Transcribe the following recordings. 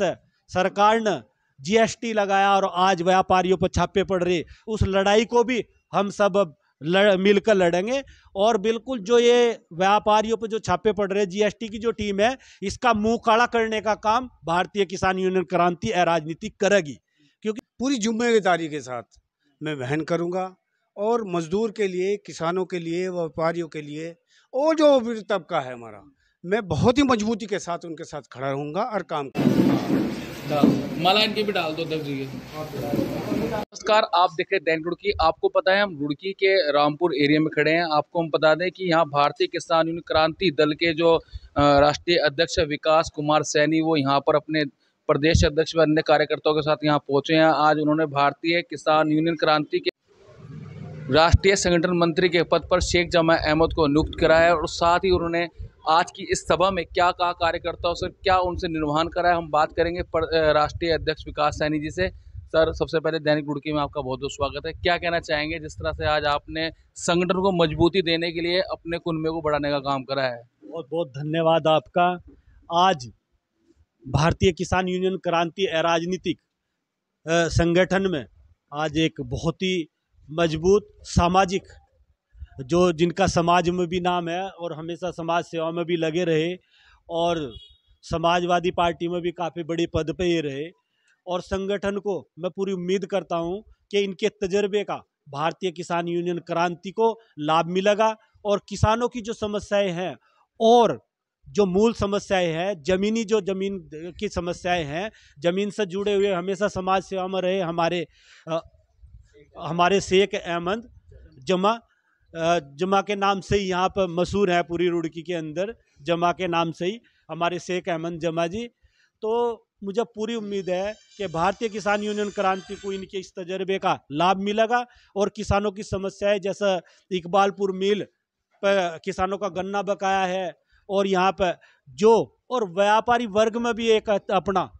सरकार ने जीएसटी लगाया और आज व्यापारियों पर छापे पड़ रहे उस लड़ाई को भी हम सब लड़ मिलकर लड़ेंगे और बिल्कुल जो ये व्यापारियों पर जो छापे पड़ रहे जीएसटी की जो टीम है इसका मुंह काला करने का काम भारतीय किसान यूनियन क्रांति राजनीति करेगी क्योंकि पूरी जिम्मेदारी के साथ मैं वहन करूँगा और मजदूर के लिए किसानों के लिए व्यापारियों के लिए और जो तबका है हमारा मैं बहुत ही मजबूती के साथ उनके साथ खड़ा रहूंगा और काम हाँ, माला इनकी भी डाल दो नमस्कार आप देख रहे दैन रुड़की आपको पता है हम रुड़की के रामपुर एरिया में खड़े हैं आपको हम बता दें कि यहाँ भारतीय किसान यूनियन क्रांति दल के जो राष्ट्रीय अध्यक्ष विकास कुमार सैनी वो यहाँ पर अपने प्रदेश अध्यक्ष व अन्य कार्यकर्ताओं के साथ यहाँ पहुँचे हैं आज उन्होंने भारतीय किसान यूनियन क्रांति के राष्ट्रीय संगठन मंत्री के पद पर शेख जमा अहमद को नियुक्त कराया और साथ ही उन्होंने आज की इस सभा में क्या कहा कार्यकर्ताओं से क्या उनसे निर्वहन करा है हम बात करेंगे राष्ट्रीय अध्यक्ष विकास सैनी जी से सर सबसे पहले दैनिक गुड़की में आपका बहुत बहुत स्वागत है क्या कहना चाहेंगे जिस तरह से आज आपने संगठन को मजबूती देने के लिए अपने कुनबे को बढ़ाने का काम करा है बहुत बहुत धन्यवाद आपका आज भारतीय किसान यूनियन क्रांति अराजनीतिक संगठन में आज एक बहुत ही मजबूत सामाजिक जो जिनका समाज में भी नाम है और हमेशा समाज सेवा में भी लगे रहे और समाजवादी पार्टी में भी काफ़ी बड़े पद पर ये रहे और संगठन को मैं पूरी उम्मीद करता हूँ कि इनके तजर्बे का भारतीय किसान यूनियन क्रांति को लाभ मिलेगा और किसानों की जो समस्याएं हैं और जो मूल समस्याएं हैं जमीनी जो जमीन की समस्याएं हैं जमीन से जुड़े हुए हमेशा समाज सेवा में रहे हमारे आ, हमारे शेख अहमद जमा जमा के नाम से ही यहाँ पर मशहूर है पूरी रुड़की के अंदर जमा के नाम से ही हमारे शेख अहमद जमा जी तो मुझे पूरी उम्मीद है कि भारतीय किसान यूनियन क्रांति को इनके इस तजर्बे का लाभ मिलेगा और किसानों की समस्याएं जैसा इकबालपुर मिल पर किसानों का गन्ना बकाया है और यहाँ पर जो और व्यापारी वर्ग में भी एक अपना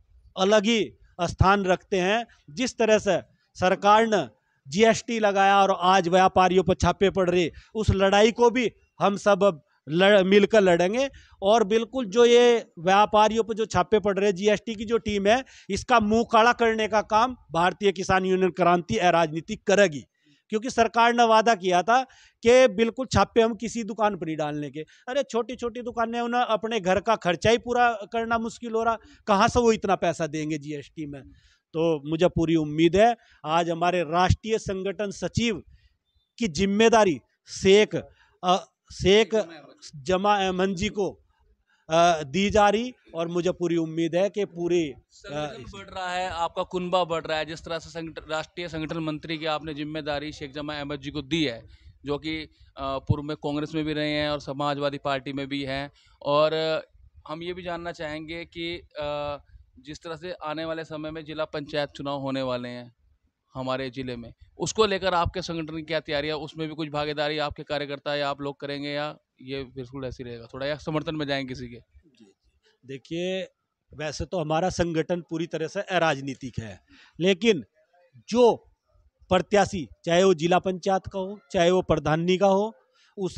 अलग ही स्थान रखते हैं जिस तरह से सरकार ने जीएसटी लगाया और आज व्यापारियों पर छापे पड़ रहे उस लड़ाई को भी हम सब अब लड़ मिलकर लड़ेंगे और बिल्कुल जो ये व्यापारियों पर जो छापे पड़ रहे जीएसटी की जो टीम है इसका मुंह काड़ा करने का काम भारतीय किसान यूनियन क्रांति राजनीति करेगी क्योंकि सरकार ने वादा किया था कि बिल्कुल छापे हम किसी दुकान पर ही डालने के अरे छोटी छोटी दुकानें उन्हें अपने घर का खर्चा ही पूरा करना मुश्किल हो रहा कहाँ से वो इतना पैसा देंगे जीएसटी में तो मुझे पूरी उम्मीद है आज हमारे राष्ट्रीय संगठन सचिव की जिम्मेदारी शेख शेख जमा अहमन जी को दी जा रही और मुझे पूरी उम्मीद है कि पूरी बढ़ रहा है आपका कुनबा बढ़ रहा है जिस तरह से राष्ट्रीय संगठन मंत्री की आपने जिम्मेदारी शेख जमा अहमद जी को दी है जो कि पूर्व में कांग्रेस में भी रहे हैं और समाजवादी पार्टी में भी हैं और हम ये भी जानना चाहेंगे कि आ, जिस तरह से आने वाले समय में जिला पंचायत चुनाव होने वाले हैं हमारे ज़िले में उसको लेकर आपके संगठन की क्या तैयारी है उसमें भी कुछ भागीदारी आपके कार्यकर्ता या आप लोग करेंगे या ये बिल्कुल ऐसी रहेगा थोड़ा या समर्थन में जाएंगे किसी के देखिए वैसे तो हमारा संगठन पूरी तरह से अराजनीतिक है लेकिन जो प्रत्याशी चाहे वो जिला पंचायत का हो चाहे वो प्रधानी का हो उस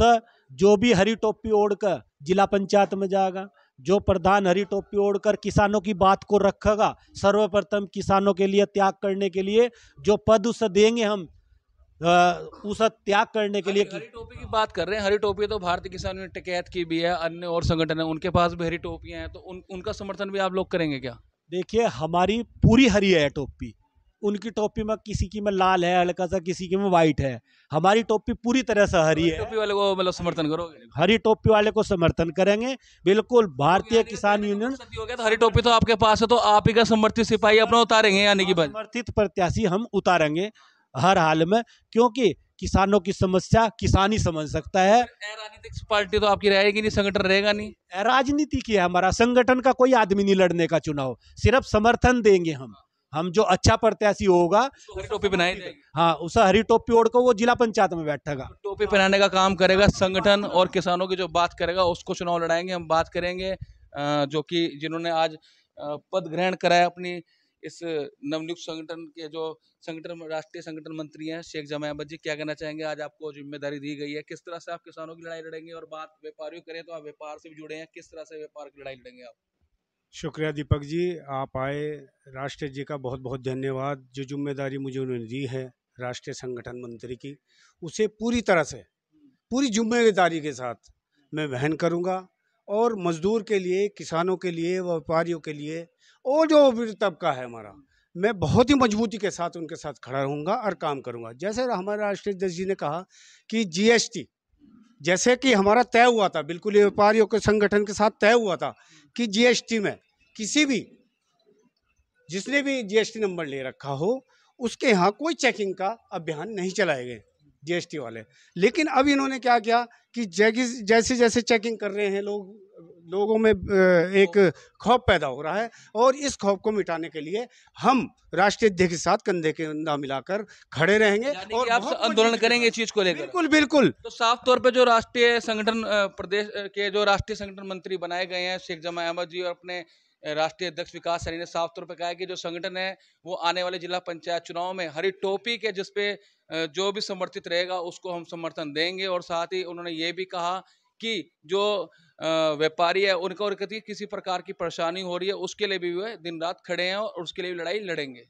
जो भी हरी टोपी ओढ़ कर जिला पंचायत में जाएगा जो प्रधान हरी टोपी ओढ़कर किसानों की बात को रखेगा सर्वप्रथम किसानों के लिए त्याग करने के लिए जो पद उसे देंगे हम उस त्याग करने के लिए हरी टोपी की बात कर रहे हैं हरी टोपी तो भारतीय किसान यूनियन टिकैत की भी है अन्य और संगठन है उनके पास भी हरी टोपियाँ हैं तो उन उनका समर्थन भी आप लोग करेंगे क्या देखिए हमारी पूरी हरी है टोपी उनकी टोपी में किसी की में लाल है हल्का सा किसी की में व्हाइट है हमारी टोपी पूरी तरह से हरी है टोपी वाले को मतलब समर्थन करोगे हरी टोपी वाले को समर्थन करेंगे बिल्कुल भारतीय किसान यूनियन हो गया तो हरी टोपी तो आपके पास है तो आप ही का समर्थित सिपाही अपना उतारेंगे यानी कि समर्थित प्रत्याशी हम उतारेंगे हर हाल में क्योंकि किसानों की समस्या किसान ही समझ सकता है राजनीतिक पार्टी तो आपकी रहेगी नहीं संगठन रहेगा नहीं राजनीति की है हमारा संगठन का कोई आदमी नहीं लड़ने का चुनाव सिर्फ समर्थन देंगे हम हम जो अच्छा प्रत्याशी होगा हरी टोपी बनाए हाँ उस हरी टोपी को वो जिला पंचायत में बैठेगा टोपी पहनाने का काम करेगा संगठन और किसानों की जो बात करेगा उसको चुनाव लड़ाएंगे हम बात करेंगे जो कि जिन्होंने आज पद ग्रहण कराया अपनी इस नवनियुक्त संगठन के जो संगठन राष्ट्रीय संगठन मंत्री हैं शेख जमा अहमद जी क्या कहना चाहेंगे आज आपको जिम्मेदारी दी गई है किस तरह से आप किसानों की लड़ाई लड़ेंगे और बात व्यापारियों करें तो आप व्यापार से भी जुड़े हैं किस तरह से व्यापार की लड़ाई लड़ेंगे आप शुक्रिया दीपक जी आप आए राष्ट्र जी का बहुत बहुत धन्यवाद जो जिम्मेदारी मुझे उन्होंने दी है राष्ट्रीय संगठन मंत्री की उसे पूरी तरह से पूरी जिम्मेदारी के साथ मैं वहन करूंगा और मज़दूर के लिए किसानों के लिए व्यापारियों के लिए और जो तबका है हमारा मैं बहुत ही मजबूती के साथ उनके साथ खड़ा रहूँगा और काम करूँगा जैसे हमारे राष्ट्रीय अध्यक्ष जी ने कहा कि जीएसटी जैसे कि हमारा तय हुआ था बिल्कुल व्यापारियों के संगठन के साथ तय हुआ था कि जीएसटी में किसी भी जिसने भी जीएसटी नंबर ले रखा हो उसके यहाँ कोई चेकिंग का अभियान नहीं चलाए गए जीएसटी वाले लेकिन अब इन्होंने क्या किया कि जैसे जैसे चेकिंग कर रहे हैं लोग लोगों में एक खौफ पैदा हो रहा है और इस खौफ को मिटाने के लिए हम राष्ट्रीय अध्यक्ष के साथ कंधे के अंदा मिलाकर खड़े रहेंगे और आप आंदोलन करेंगे चीज को लेकर बिल्कुल बिल्कुल तो साफ तौर पर जो राष्ट्रीय संगठन प्रदेश के जो राष्ट्रीय संगठन मंत्री बनाए गए हैं शेख जमा अहमद जी और अपने राष्ट्रीय अध्यक्ष विकास सरी ने साफ तौर पर कहा कि जो संगठन है वो आने वाले जिला पंचायत चुनाव में हरी टोपी के जिसपे जो भी समर्थित रहेगा उसको हम समर्थन देंगे और साथ ही उन्होंने ये भी कहा कि जो व्यापारी है उनको और कहती है किसी प्रकार की परेशानी हो रही है उसके लिए भी वह दिन रात खड़े हैं और उसके लिए भी लड़ाई लड़ेंगे